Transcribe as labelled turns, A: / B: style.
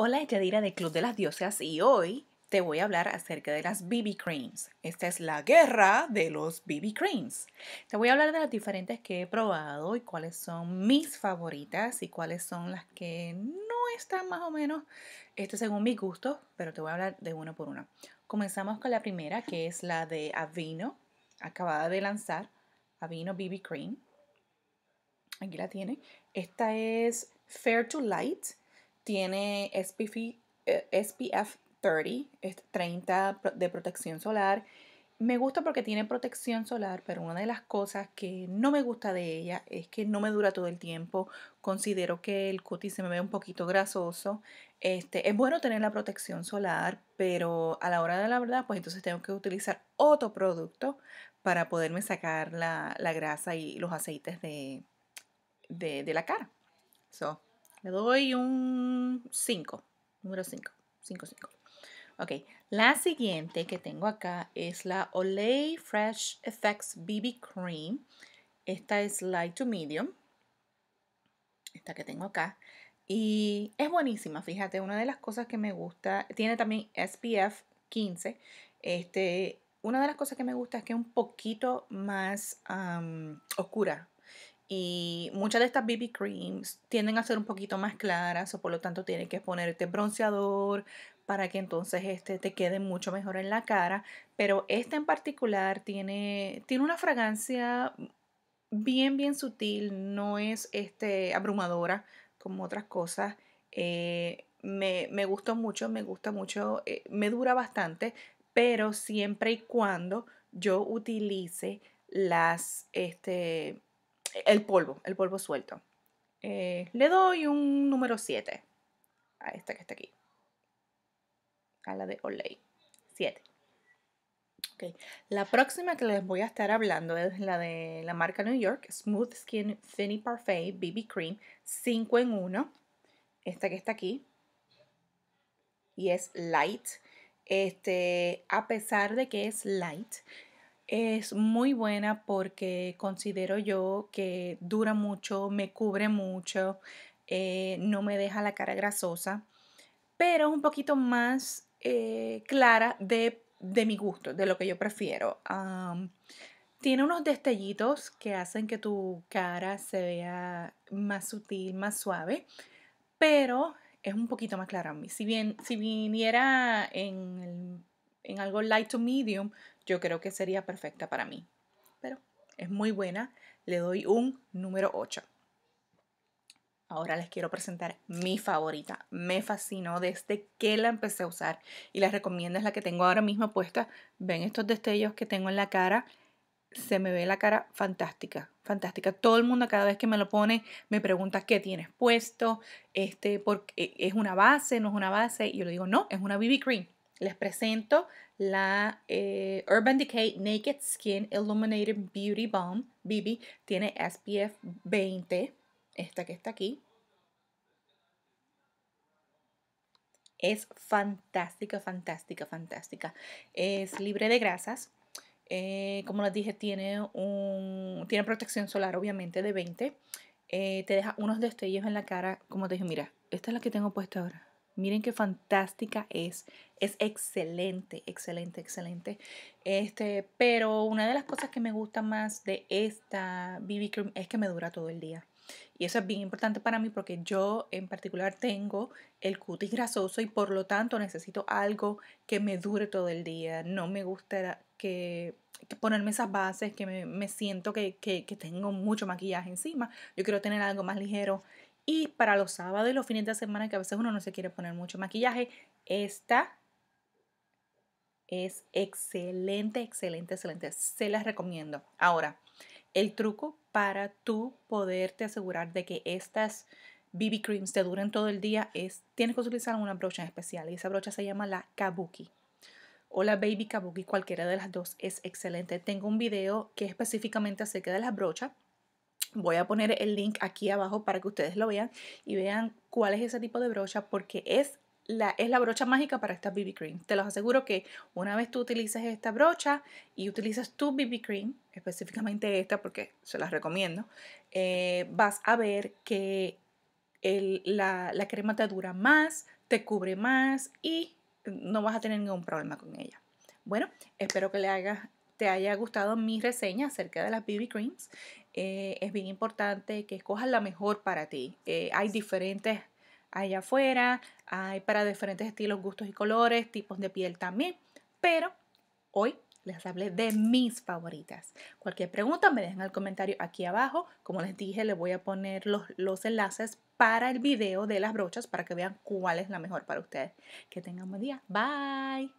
A: Hola, es Yadira de Club de las Diosas y hoy te voy a hablar acerca de las BB Creams. Esta es la guerra de los BB Creams. Te voy a hablar de las diferentes que he probado y cuáles son mis favoritas y cuáles son las que no están más o menos, esto según mi gusto, pero te voy a hablar de una por una. Comenzamos con la primera que es la de Avino, acabada de lanzar, Avino BB Cream. Aquí la tiene. Esta es Fair to Light tiene SPF, 30, eh, es 30 de protección solar. Me gusta porque tiene protección solar, pero una de las cosas que no me gusta de ella es que no me dura todo el tiempo. Considero que el cutis se me ve un poquito grasoso. Este, es bueno tener la protección solar, pero a la hora de la verdad, pues entonces tengo que utilizar otro producto para poderme sacar la, grasa y los aceites de, de la cara. So, le doy un 5, número 5, 5, 5. Ok, la siguiente que tengo acá es la Olay Fresh Effects BB Cream. Esta es light to medium. Esta que tengo acá. Y es buenísima, fíjate, una de las cosas que me gusta, tiene también SPF 15. Este, una de las cosas que me gusta es que es un poquito más oscura y muchas de estas BB creams tienden a ser un poquito más claras, o por lo tanto tienes que ponerte bronceador para que entonces este te quede mucho mejor en la cara. Pero este en particular tiene, tiene una fragancia bien, bien sutil, no es este, abrumadora como otras cosas. Eh, me, me, gustó mucho, me gusta mucho, eh, me dura bastante, pero siempre y cuando yo utilice las, este, el polvo, el polvo suelto. Eh, le doy un número 7 a esta que está aquí. A la de Olay. 7. La próxima que les voy a estar hablando es la de la marca New York, Smooth Skin Fini Parfait BB Cream 5 en 1. Esta que está aquí. Y es light. Este, a pesar de que es light, es muy buena porque considero yo que dura mucho, me cubre mucho, eh, no me deja la cara grasosa, pero es un poquito más eh, clara de, mi gusto, de lo que yo prefiero. tiene unos destellitos que hacen que tu cara se vea más sutil, más suave, pero es un poquito más clara a mí. Si bien si viniera en, en algo light to medium, yo creo que sería perfecta para mí. Pero es muy buena, le doy un número 8. Ahora les quiero presentar mi favorita. Me fascinó desde que la empecé a usar y la recomiendo, es la que tengo ahora mismo puesta. Ven estos destellos que tengo en la cara. Se me ve la cara fantástica, fantástica. Todo el mundo cada vez que me lo pone me pregunta qué tienes puesto, este, porque eh, es una base, no es una base y yo le digo, "No, es una BB cream." les presento la eh, Urban Decay Naked Skin Illuminated Beauty Balm. BB tiene SPF 20, esta que está aquí. Es fantástica, fantástica, fantástica. Es libre de grasas. Eh, como les dije, tiene, un, tiene protección solar, obviamente, de 20. Eh, te deja unos destellos en la cara. Como te dije, mira, esta es la que tengo puesta ahora. Miren qué fantástica es. Es excelente, excelente, excelente. Este, pero una de las cosas que me gusta más de esta BB Cream es que me dura todo el día. Y eso es bien importante para mí porque yo en particular tengo el cutis grasoso y por lo tanto necesito algo que me dure todo el día. No me gusta que, ponerme esas bases que me, siento que, que tengo mucho maquillaje encima. Yo quiero tener algo más ligero y para los sábados y los fines de semana que a veces uno no se quiere poner mucho maquillaje, esta es excelente, excelente, excelente. Se las recomiendo. Ahora, el truco para tú poderte asegurar de que estas BB creams te duren todo el día es tienes que utilizar una brocha especial y esa brocha se llama la Kabuki o la Baby Kabuki, cualquiera de las dos es excelente. Tengo un video que específicamente acerca de las brochas Voy a poner el link aquí abajo para que ustedes lo vean y vean cuál es ese tipo de brocha porque es la, es la brocha mágica para esta BB cream. Te los aseguro que una vez tú utilices esta brocha y utilizas tu BB cream, específicamente esta porque se las recomiendo, eh, vas a ver que la, crema te dura más, te cubre más y no vas a tener ningún problema con ella. Bueno, espero que le te haya gustado mi reseña acerca de las BB Creams. Eh, es bien importante que escojas la mejor para ti. Eh, hay diferentes allá afuera, hay para diferentes estilos, gustos y colores, tipos de piel también, pero hoy les hablé de mis favoritas. Cualquier pregunta me dejen el comentario aquí abajo. Como les dije, les voy a poner los, los enlaces para el video de las brochas para que vean cuál es la mejor para ustedes. Que tengan buen día. Bye.